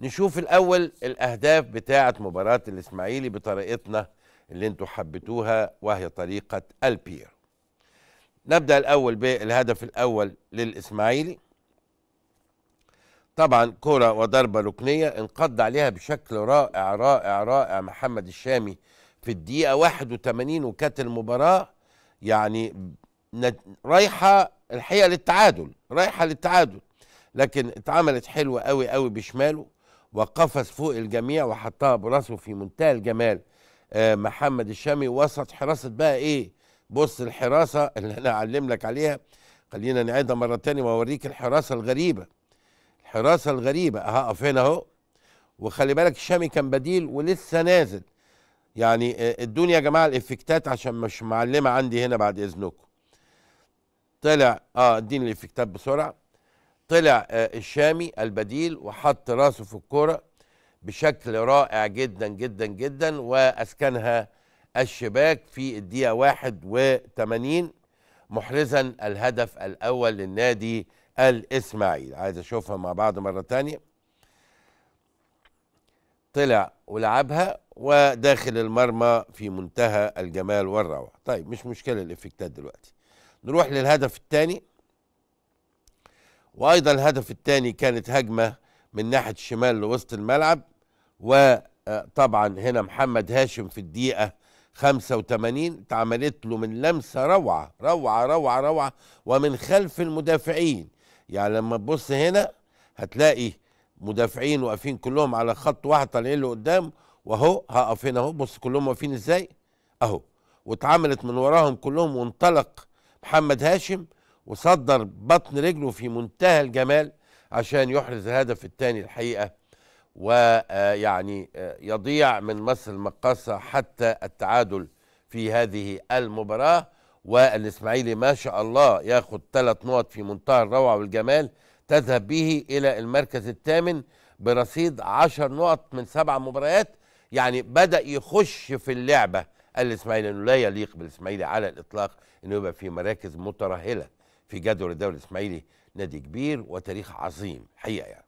نشوف الاول الاهداف بتاعه مباراه الاسماعيلي بطريقتنا اللي انتوا حبيتوها وهي طريقه البير نبدا الاول بالهدف الاول للاسماعيلي طبعا كرة وضربة ركنية انقض عليها بشكل رائع رائع رائع محمد الشامي في الدقيقة 81 وكانت المباراة يعني رايحة الحقيقة للتعادل رايحة للتعادل لكن اتعملت حلوة قوي قوي بشماله وقفز فوق الجميع وحطها براسه في منتهى الجمال آه، محمد الشامي وسط حراسه بقى ايه بص الحراسه اللي انا اعلم لك عليها خلينا نعيدها مره تانية واوريك الحراسه الغريبه الحراسه الغريبه هقف هنا اهو وخلي بالك الشامي كان بديل ولسه نازل يعني آه، ادوني يا جماعه الافكتات عشان مش معلمه عندي هنا بعد اذنكم طلع اه اديني الافكتات بسرعه طلع آه، الشامي البديل وحط راسه في الكرة بشكل رائع جدا جدا جدا وأسكنها الشباك في الدقيقة 81 محرزا الهدف الأول للنادي الإسماعيلي عايز أشوفها مع بعض مرة تانية طلع ولعبها وداخل المرمى في منتهى الجمال والروعة طيب مش مشكلة الإفكتات دلوقتي نروح للهدف الثاني وايضا الهدف الثاني كانت هجمه من ناحيه الشمال لوسط الملعب وطبعا آه، هنا محمد هاشم في الدقيقه 85 اتعملت له من لمسه روعه روعه روعه روعه ومن خلف المدافعين يعني لما تبص هنا هتلاقي مدافعين واقفين كلهم على خط واحد طالعين لقدام واهو هنا اهو بص كلهم واقفين ازاي اهو واتعملت من وراهم كلهم وانطلق محمد هاشم وصدر بطن رجله في منتهى الجمال عشان يحرز الهدف الثاني الحقيقه ويعني آه، آه، يضيع من مصر المقاصه حتى التعادل في هذه المباراه والاسماعيلي ما شاء الله ياخد ثلاث نقط في منتهى الروعه والجمال تذهب به الى المركز الثامن برصيد عشر نقط من سبع مباريات يعني بدا يخش في اللعبه الاسماعيلي انه لا يليق بالاسماعيلي على الاطلاق انه يبقى في مراكز مترهله في جدول الدوري الاسماعيلي نادي كبير وتاريخ عظيم حقيقه يعني